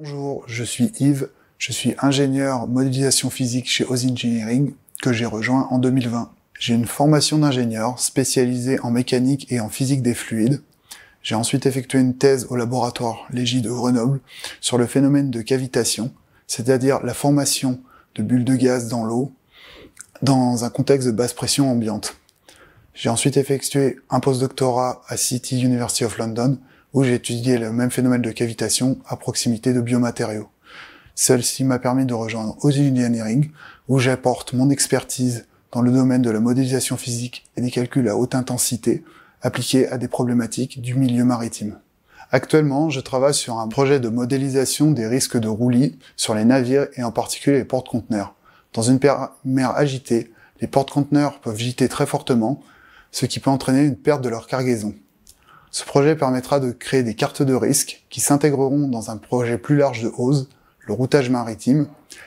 Bonjour, je suis Yves, je suis ingénieur modélisation physique chez Oz Engineering que j'ai rejoint en 2020. J'ai une formation d'ingénieur spécialisée en mécanique et en physique des fluides. J'ai ensuite effectué une thèse au laboratoire Légis de Grenoble sur le phénomène de cavitation, c'est-à-dire la formation de bulles de gaz dans l'eau dans un contexte de basse pression ambiante. J'ai ensuite effectué un postdoctorat à City University of London où j'ai étudié le même phénomène de cavitation à proximité de biomatériaux. Celle-ci m'a permis de rejoindre Ocean Engineering, où j'apporte mon expertise dans le domaine de la modélisation physique et des calculs à haute intensité appliqués à des problématiques du milieu maritime. Actuellement, je travaille sur un projet de modélisation des risques de roulis sur les navires et en particulier les portes conteneurs Dans une mer agitée, les porte-conteneurs peuvent giter très fortement, ce qui peut entraîner une perte de leur cargaison. Ce projet permettra de créer des cartes de risque qui s'intégreront dans un projet plus large de hausse, le routage maritime,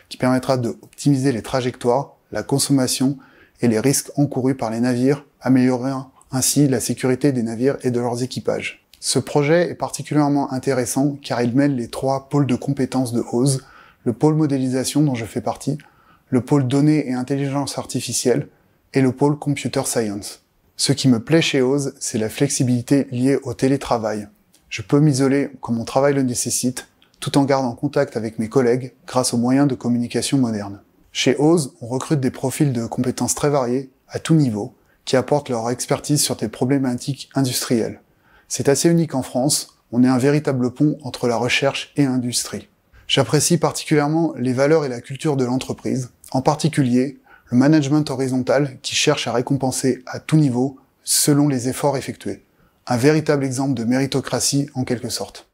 qui permettra d'optimiser les trajectoires, la consommation et les risques encourus par les navires, améliorant ainsi la sécurité des navires et de leurs équipages. Ce projet est particulièrement intéressant car il mêle les trois pôles de compétences de HOSE, le pôle modélisation dont je fais partie, le pôle données et intelligence artificielle et le pôle computer science. Ce qui me plaît chez Oz, c'est la flexibilité liée au télétravail. Je peux m'isoler quand mon travail le nécessite, tout en gardant contact avec mes collègues grâce aux moyens de communication modernes. Chez Oz, on recrute des profils de compétences très variés, à tout niveau, qui apportent leur expertise sur des problématiques industrielles. C'est assez unique en France, on est un véritable pont entre la recherche et l'industrie. J'apprécie particulièrement les valeurs et la culture de l'entreprise, en particulier le management horizontal qui cherche à récompenser à tout niveau selon les efforts effectués. Un véritable exemple de méritocratie en quelque sorte.